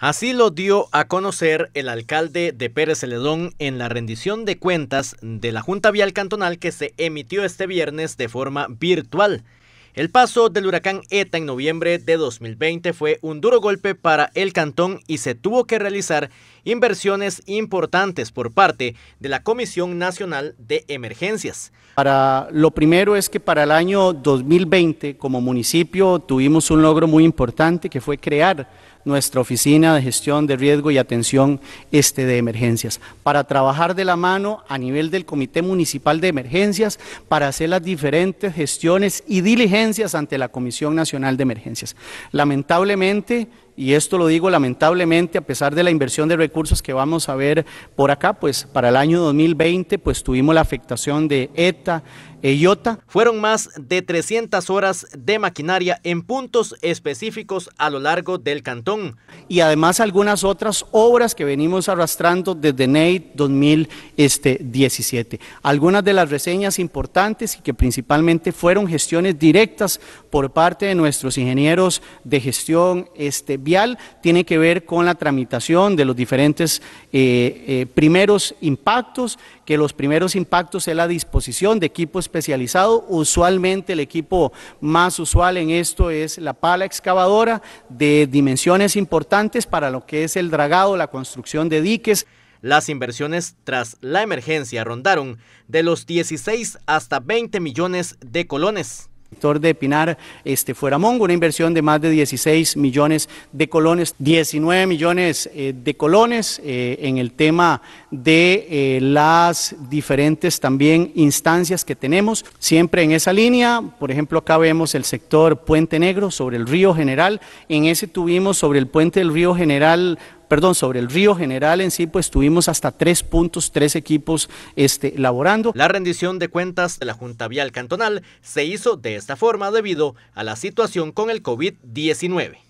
Así lo dio a conocer el alcalde de Pérez Celedón en la rendición de cuentas de la Junta Vial Cantonal que se emitió este viernes de forma virtual. El paso del huracán ETA en noviembre de 2020 fue un duro golpe para el cantón y se tuvo que realizar inversiones importantes por parte de la Comisión Nacional de Emergencias. Para lo primero es que para el año 2020 como municipio tuvimos un logro muy importante que fue crear nuestra oficina de gestión de riesgo y atención este de emergencias, para trabajar de la mano a nivel del Comité Municipal de Emergencias para hacer las diferentes gestiones y diligencias ante la Comisión Nacional de Emergencias. Lamentablemente y esto lo digo lamentablemente a pesar de la inversión de recursos que vamos a ver por acá, pues para el año 2020 pues tuvimos la afectación de ETA e eh, IOTA. Fueron más de 300 horas de maquinaria en puntos específicos a lo largo del cantón. Y además algunas otras obras que venimos arrastrando desde NEIT este, 2017. Algunas de las reseñas importantes y que principalmente fueron gestiones directas por parte de nuestros ingenieros de gestión este, tiene que ver con la tramitación de los diferentes eh, eh, primeros impactos, que los primeros impactos es la disposición de equipo especializado. Usualmente el equipo más usual en esto es la pala excavadora de dimensiones importantes para lo que es el dragado, la construcción de diques. Las inversiones tras la emergencia rondaron de los 16 hasta 20 millones de colones sector de Pinar este, Mongo, una inversión de más de 16 millones de colones, 19 millones eh, de colones eh, en el tema de eh, las diferentes también instancias que tenemos, siempre en esa línea, por ejemplo acá vemos el sector Puente Negro sobre el río General, en ese tuvimos sobre el puente del río General perdón, sobre el río general en sí, pues tuvimos hasta tres puntos, tres equipos este, laborando. La rendición de cuentas de la Junta Vial Cantonal se hizo de esta forma debido a la situación con el COVID-19.